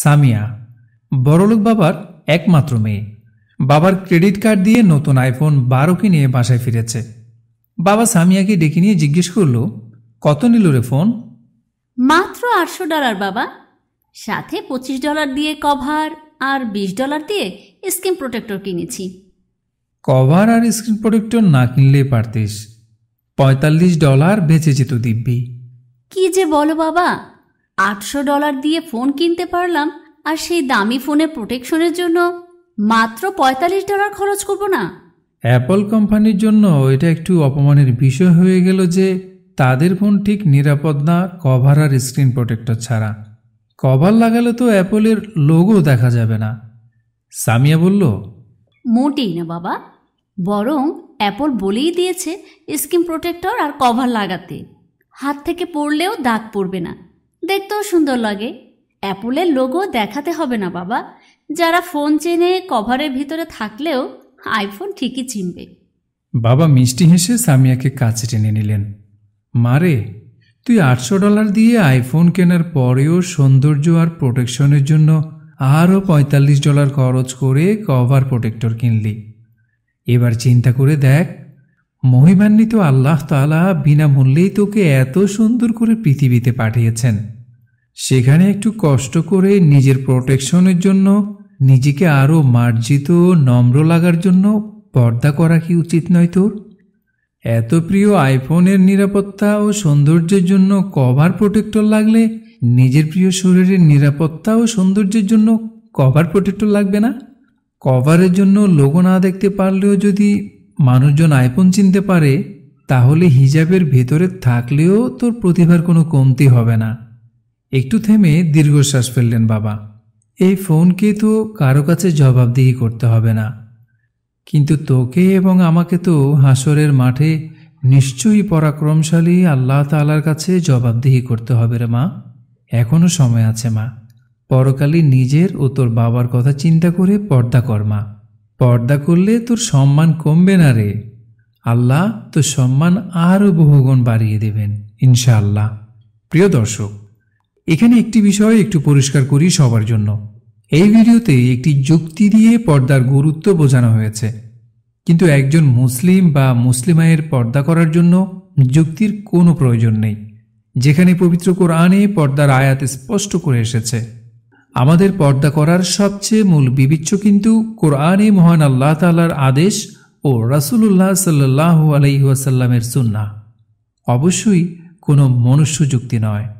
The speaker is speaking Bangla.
সামিয়া বড়লোক বাবার একমাত্র মেয়ে বাবার ক্রেডিট কার্ড দিয়ে নতুন আইফোন বারো কিনে বাসায় ফিরেছে বাবা সামিয়াকে ডেকে নিয়ে জিজ্ঞেস করলো কত নিল রে ফোন মাত্র আটশো ডলার বাবা সাথে পঁচিশ ডলার দিয়ে কভার আর বিশ ডলার দিয়ে স্ক্রিন প্রোটেক্টর কিনেছি কভার আর স্ক্রিন প্রোটেক্টর না কিনলে পারতিস পঁয়তাল্লিশ ডলার বেঁচে যেত দিব্যি কি যে বলো বাবা আটশো ডলার দিয়ে ফোন কিনতে পারলাম আর সেই দামি ফোনের প্রোটেকশনের জন্য মাত্র পঁয়তাল্লিশ ডলার খরচ করব না অ্যাপল কোম্পানির জন্য এটা একটু অপমানের বিষয় হয়ে গেল যে তাদের ফোন ঠিক নিরাপদ না কভার আর স্ক্রিন প্রোটেক্টর ছাড়া কভার লাগালে তো অ্যাপলের লোগো দেখা যাবে না সামিয়া বলল মোটেই না বাবা বরং অ্যাপল বলেই দিয়েছে স্ক্রিন প্রোটেক্টর আর কভার লাগাতে হাত থেকে পড়লেও দাগ পড়বে না দেখতেও সুন্দর লাগে অ্যাপলের লোগো দেখাতে হবে না বাবা যারা ফোন চেনে কভারের ভিতরে থাকলেও আইফোন ঠিকই চিনবে বাবা মিষ্টি হেসে সামিয়াকে কাছে টেনে নিলেন মারে তুই আটশো ডলার দিয়ে আইফোন কেনার পরেও সৌন্দর্য আর প্রোটেকশনের জন্য আরও পঁয়তাল্লিশ ডলার খরচ করে কভার প্রোটেক্টর কিনলি এবার চিন্তা করে দেখ মহিমান্বিত আল্লাহ তালা বিনামূল্যেই তোকে এত সুন্দর করে পৃথিবীতে পাঠিয়েছেন সেখানে একটু কষ্ট করে নিজের প্রোটেকশনের জন্য নিজেকে আরও মার্জিত নম্র লাগার জন্য পর্দা করা কি উচিত নয় তোর এত প্রিয় আইফোনের নিরাপত্তা ও সৌন্দর্যের জন্য কভার প্রোটেক্টর লাগলে নিজের প্রিয় শরীরের নিরাপত্তা ও সৌন্দর্যের জন্য কভার প্রোটেক্টর লাগবে না কভারের জন্য লোগো না দেখতে পারলেও যদি মানুষজন আইফোন চিনতে পারে তাহলে হিজাবের ভেতরে থাকলেও তোর প্রতিভার কোনো কমতি হবে না একটু থেমে দীর্ঘশ্বাস ফেললেন বাবা এই ফোনকে তো কারো কাছে জবাবদিহি করতে হবে না কিন্তু তোকে এবং আমাকে তো হাসরের মাঠে নিশ্চয়ই পরাক্রমশালী আল্লাহ তালার কাছে জবাবদিহি করতে হবে রে মা এখনও সময় আছে মা পরকালে নিজের ও তোর বাবার কথা চিন্তা করে পর্দা কর মা পর্দা করলে তোর সম্মান কমবে না রে আল্লাহ তোর সম্মান আরও বহুগুণ বাড়িয়ে দেবেন ইনশাআল্লাহ প্রিয় দর্শক এখানে একটি বিষয় একটু পরিষ্কার করি সবার জন্য এই ভিডিওতে একটি যুক্তি দিয়ে পর্দার গুরুত্ব বোঝানো হয়েছে কিন্তু একজন মুসলিম বা মুসলিমায়ের পর্দা করার জন্য যুক্তির কোনো প্রয়োজন নেই যেখানে পবিত্র কোরআনে পর্দার আয়াত স্পষ্ট করে এসেছে আমাদের পর্দা করার সবচেয়ে মূল বিবিচ্য কিন্তু কোরআনে মহান আল্লাহ তালার আদেশ ও রাসুল্লাহ সাল্লাহ আলহিহাসাল্লামের সুন্না অবশ্যই কোনো মনুষ্য যুক্তি নয়